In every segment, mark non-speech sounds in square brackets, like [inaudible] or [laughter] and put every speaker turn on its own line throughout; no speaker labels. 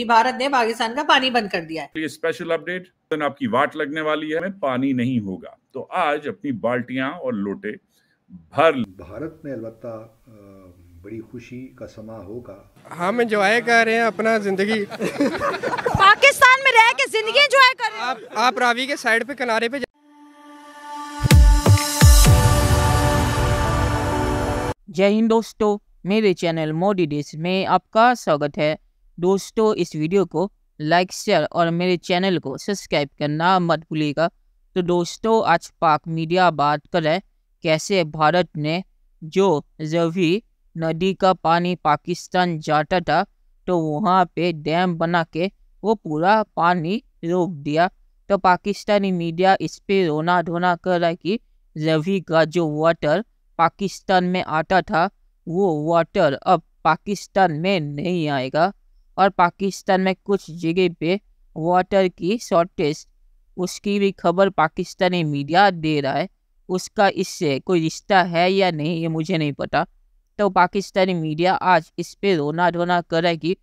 कि भारत ने पाकिस्तान का पानी बंद कर दिया है
तो ये स्पेशल अपडेट तो आपकी वाट लगने वाली है पानी नहीं होगा तो आज अपनी बाल्टियां और लोटे भर भारत में अलबत्ता बड़ी खुशी का समा होगा हम इंजॉय कर रहे हैं अपना जिंदगी [laughs] पाकिस्तान में रह के जिंदगी इंजॉय कर रहे हैं आप, आप रावी के साइड पे किनारे पे
जय हिंद दोस्तों मेरे चैनल मोदी डिश में आपका स्वागत है दोस्तों इस वीडियो को लाइक शेयर और मेरे चैनल को सब्सक्राइब करना मत भूलिएगा तो दोस्तों आज पाक मीडिया बात करें कैसे भारत ने जो जवी नदी का पानी पाकिस्तान जाता था तो वहाँ पे डैम बना के वो पूरा पानी रोक दिया तो पाकिस्तानी मीडिया इस पे रोना धोना कर रहा है कि जवी का जो वाटर पाकिस्तान में आता था वो वाटर अब पाकिस्तान में नहीं आएगा और पाकिस्तान में कुछ जगह पे वाटर की शॉर्टेज उसकी भी खबर पाकिस्तानी मीडिया दे रहा है उसका इससे कोई रिश्ता है या नहीं ये मुझे नहीं पता तो पाकिस्तानी मीडिया आज इस पे रोना धोना कर रहा है कि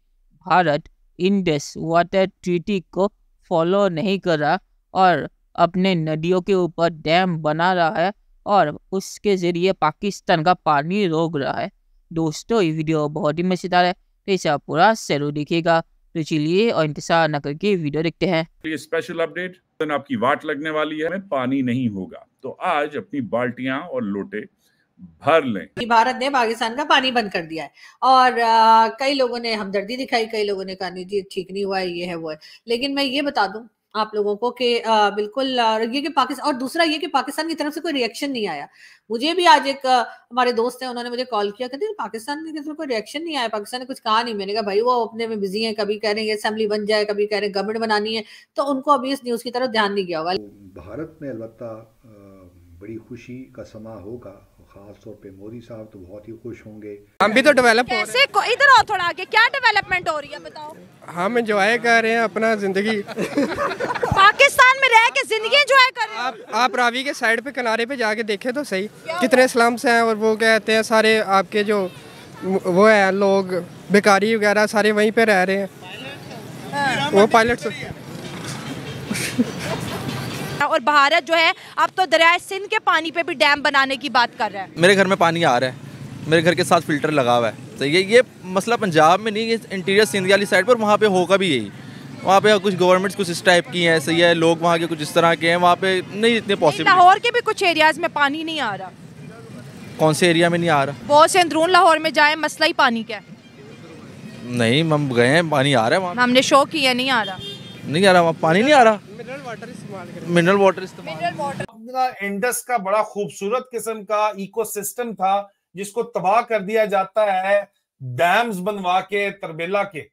भारत इंडस वाटर ट्रीटी को फॉलो नहीं कर रहा और अपने नदियों के ऊपर डैम बना रहा है और उसके ज़रिए पाकिस्तान का पानी रोक रहा है दोस्तों ये वीडियो बहुत ही मज़ेदार है तो इसे आप पूरा जरूर देखिएगा तो चलिए और इंतजार न करके वीडियो देखते हैं
स्पेशल तो अपडेट तो आपकी वाट लगने वाली है पानी नहीं होगा तो आज अपनी बाल्टिया और लोटे भर लें
भारत ने पाकिस्तान का पानी बंद कर दिया है और आ, कई लोगों ने हमदर्दी दिखाई कई लोगों ने कहा नहीं जी ठीक नहीं हुआ है ये है वो है लेकिन मैं ये बता दूं आप लोगों को कि बिल्कुल ये कि पाकिस्तान और दूसरा ये कि पाकिस्तान की तरफ से कोई रिएक्शन नहीं आया मुझे भी आज एक हमारे दोस्त हैं उन्होंने मुझे कॉल किया कहते पाकिस्तान की तरफ कोई रिएक्शन नहीं आया पाकिस्तान ने कुछ कहा नहीं मैंने कहा भाई वो अपने में बिजी है कभी कह रहे हैं असेंबली बन जाए कभी कह रहे हैं गवर्नमेंट बनानी है तो उनको अभी इस न्यूज़ की तरफ ध्यान नहीं गया होगा भारत
में अलबत्ता बड़ी खुशी का समा होगा खास तौर पे मोदी साहब तो बहुत ही खुश होंगे
हम भी तो डेवलप कैसे इधर आओ थोड़ा आगे क्या डेवलपमेंट हो रही है बताओ
हम एंजॉय कर रहे हैं अपना जिंदगी [laughs] पाकिस्तान में रह के जिंदगी एंजॉय कर रहे हैं आप, आप रावी के साइड पे किनारे पे जाके देखे तो सही कितने स्लम्स हैं और वो कहते हैं सारे आपके जो वो है लोग बेकारी वगैरह सारे वहीं पे रह रहे हैं हाँ। वो पायलट
और भारत जो है अब तो दरियाए सिंध के पानी पे भी डैम बनाने की बात कर रहा है
मेरे घर में पानी आ रहा है मेरे घर के साथ फिल्टर लगा हुआ है तो ये ये मसला पंजाब में नहीं ये इंटीरियर सिंध वाली साइड पर वहाँ पे होगा भी यही वहाँ पे कुछ गवर्नमेंट्स कुछ इस टाइप की हैं सही है लोग वहाँ के कुछ इस तरह के हैं वहाँ पे नहीं इतने पॉसिबल
लाहौर के भी कुछ एरियाज में पानी नहीं आ रहा
कौन से एरिया में नहीं आ रहा
बहुत से अंदरून लाहौर में जाए मसला ही पानी का
नहीं हम गए हैं पानी आ रहा है वहाँ हमने शो किया नहीं आ रहा नहीं आ रहा वहाँ पानी नहीं आ रहा मिनरल वाटर इस्तेमाल इंडस का बड़ा खूबसूरत किस्म का इकोसिस्टम था जिसको तबाह कर दिया जाता है डैम्स बनवा के तरबेला के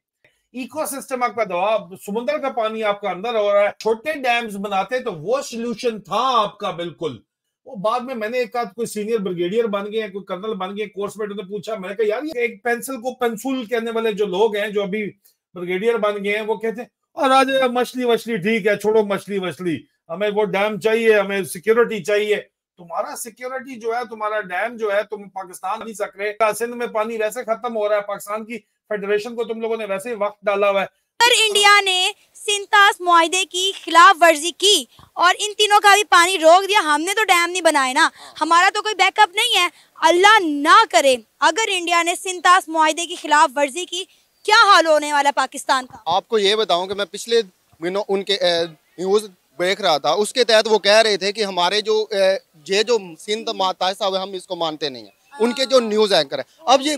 इकोसिस्टम आपका दबाव समुद्र का पानी आपका अंदर हो रहा है छोटे डैम्स बनाते तो वो सोल्यूशन था आपका बिल्कुल वो बाद में मैंने एक आध कोई सीनियर ब्रिगेडियर बन गए कोई कर्नल बन गए कोर्स में तो पूछा मैंने कहा यार ये एक पेंसिल को पेंसुल कहने वाले जो लोग हैं जो अभी ब्रिगेडियर बन गए हैं वो कहते हैं और आज मछली वछली ठीक है छोड़ो मछली वछली हमें वो डैम चाहिए हमें सिक्योरिटी चाहिए तुम्हारा सिक्योरिटी जो है तुम्हारा डैम जो है तुम पाकिस्तान नहीं सक रहे सिंध में पानी वैसे खत्म हो रहा है पाकिस्तान की फेडरेशन को तुम लोगों ने वैसे ही वक्त डाला हुआ है इंडिया ने सिंतास मुआदे की खिलाफ वर्जी की और इन तीनों का भी पानी रोक दिया हमने तो डैम नहीं बनाए ना हमारा तो कोई बैकअप नहीं है अल्लाह ना करे अगर इंडिया ने सिंतास मुआदे की खिलाफ वर्जी की क्या हाल होने वाला पाकिस्तान का आपको ये बताऊँ की मैं पिछले दिनों उनके न्यूज़ देख रहा था उसके तहत वो कह रहे थे की हमारे जो ये जो सिंध माता है हम इसको मानते नहीं है हाँ। उनके जो न्यूज़ एंकर है अब ये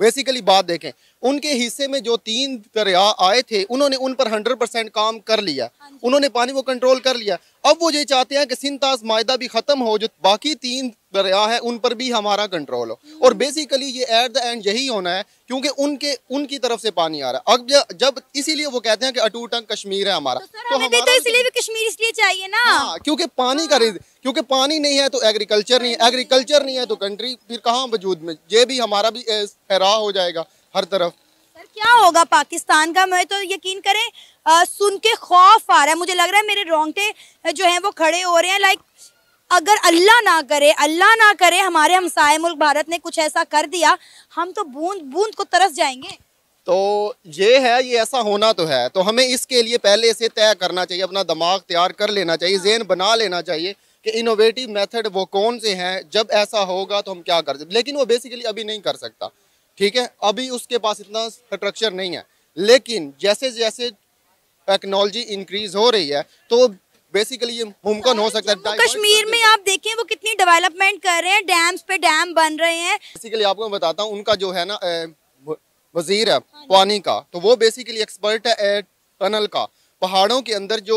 बेसिकली बात देखें उनके हिस्से में जो तीन दरिया आए थे उन्होंने उन पर हंड्रेड परसेंट काम कर लिया हाँ उन्होंने पानी को कंट्रोल कर लिया अब वो ये चाहते हैं कि सिंताज मायदा भी ख़त्म हो जो बाकी तीन दरिया है उन पर भी हमारा कंट्रोल हो हम्म। और बेसिकली ये एट द एंड यही होना है क्योंकि उनके उनकी तरफ से पानी आ रहा है अब जब इसीलिए वो कहते हैं कि अटूट कश्मीर है हमारा तो, तो, तो इसलिए भी कश्मीर इसलिए चाहिए ना हाँ, क्योंकि पानी का हाँ। क्योंकि पानी नहीं है तो एग्रीकल्चर नहीं है एग्रीकल्चर हाँ नहीं है तो कंट्री फिर कहाँ वजूद में ये भी हमारा भी हैरा हो जाएगा हर तरफ सर क्या होगा पाकिस्तान का मैं तो यकीन करें आ, सुन के खौफ आ रहा है मुझे लग रहा है मेरे रोंगटे जो हैं वो खड़े हो रहे हैं लाइक अगर अल्लाह ना करे अल्लाह ना करे हमारे हमसाय मुल्क भारत ने कुछ ऐसा कर दिया हम तो बूंद बूंद को तरस जाएंगे तो ये है ये ऐसा होना तो है तो हमें इसके लिए पहले से तय करना चाहिए अपना दिमाग तैयार कर लेना चाहिए हाँ। जेन बना लेना चाहिए कि इनोवेटिव मेथड वो कौन से हैं जब ऐसा होगा तो हम क्या कर सकते लेकिन वो बेसिकली अभी नहीं कर सकता ठीक है अभी उसके पास इतना स्ट्रक्चर नहीं है लेकिन जैसे जैसे टेक्नोलॉजी इंक्रीज हो रही है तो बेसिकली ये मुमकिन हो सकता है कश्मीर में आप देखें वो कितनी डेवलपमेंट कर रहे हैं डैम्स पे डैम बन रहे हैं बेसिकली आपको बताता हूँ उनका जो है ना वजीर है पानी का तो वो बेसिकली एक्सपर्ट है टनल का पहाड़ों के अंदर जो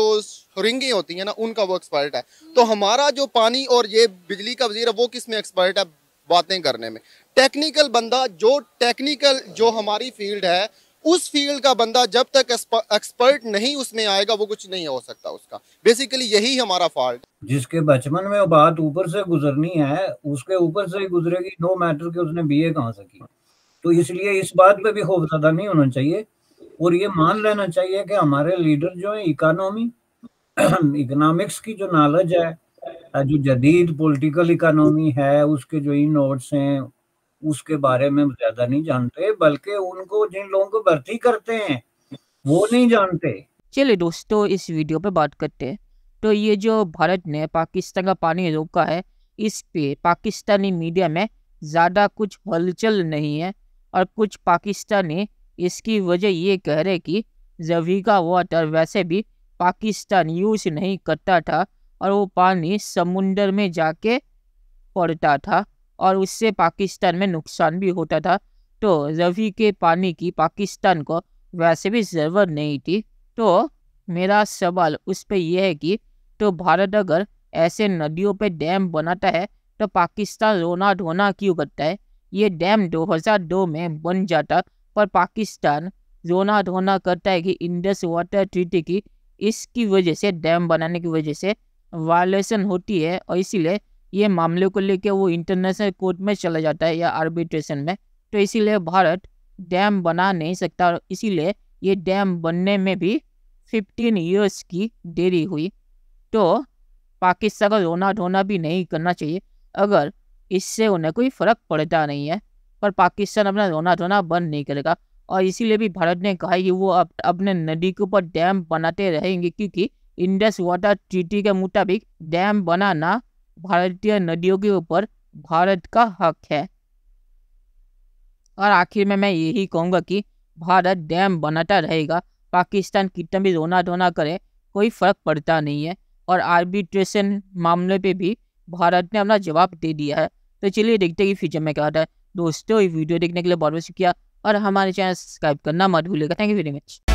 रिंगी होती है ना उनका वो एक्सपर्ट है तो हमारा जो पानी और ये बिजली का वजीर है वो किस में एक्सपर्ट है बातें करने में टेक्निकल बंदा जो टेक्निकल जो हमारी फील्ड है उस फील्ड का बंदा जब तक एक्सपर्ट नहीं उसमें आएगा वो कुछ नहीं हो सकता उसका बेसिकली यही हमारा फॉल्ट
जिसके बचपन में बात ऊपर से गुजरनी है उसके ऊपर से ही गुजरेगी नो मैटर कि उसने बीए कहाँ से की तो इसलिए इस बात पे भी होप ज्यादा नहीं होना चाहिए और ये मान लेना
चाहिए कि हमारे लीडर जो है इकोनॉमी इकोनॉमिक्स की जो नॉलेज है जो जदीद पॉलिटिकल इकोनॉमी है उसके जो इन नोट्स हैं
उसके बारे में ज्यादा नहीं जानते बल्कि उनको जिन लोगों को भर्ती करते हैं वो नहीं जानते चलिए दोस्तों इस वीडियो पे बात करते हैं तो ये जो भारत ने पाकिस्तान का पानी रोका है इस पे पाकिस्तानी मीडिया में ज़्यादा कुछ हलचल नहीं है और कुछ पाकिस्तानी इसकी वजह ये कह रहे कि जवीका वाटर वैसे भी पाकिस्तान यूज़ नहीं करता था और वो पानी समुंदर में जाके पड़ता था और उससे पाकिस्तान में नुकसान भी होता था तो रवि के पानी की पाकिस्तान को वैसे भी ज़रूरत नहीं थी तो मेरा सवाल उस पर यह है कि तो भारत अगर ऐसे नदियों पे डैम बनाता है तो पाकिस्तान रोना धोना क्यों करता है ये डैम 2002 में बन जाता पर पाकिस्तान रोना धोना करता है कि इंडस वाटर ट्रीटी की इसकी वजह से डैम बनाने की वजह से वायलेशन होती है और इसीलिए ये मामले को लेकर वो इंटरनेशनल कोर्ट में चला जाता है या आर्बिट्रेशन में तो इसीलिए भारत डैम बना नहीं सकता और इसीलिए ये डैम बनने में भी फिफ्टीन ईयर्स की देरी हुई तो पाकिस्तान का रोना ढोना भी नहीं करना चाहिए अगर इससे उन्हें कोई फ़र्क पड़ता नहीं है पर पाकिस्तान अपना रोना ढोना बंद नहीं करेगा और इसीलिए भी भारत ने कहा कि वो अप, अपने नदी के ऊपर डैम बनाते रहेंगे क्योंकि इंडस वाटर ट्रीटी के मुताबिक डैम बनाना भारतीय नदियों के ऊपर भारत का हक है और आखिर में मैं यही कहूँगा कि भारत डैम बनाता रहेगा पाकिस्तान कितना भी रोना धोना करे कोई फर्क पड़ता नहीं है और आर्बिट्रेशन मामले पे भी भारत ने अपना जवाब दे दिया है तो चलिए देखते हैं कि फ्यूचर में क्या होता है दोस्तों वीडियो देखने के लिए बहुत बहुत शुक्रिया और हमारे चैनल सब्सक्राइब करना मत भूलिएगा थैंक यू वेरी मच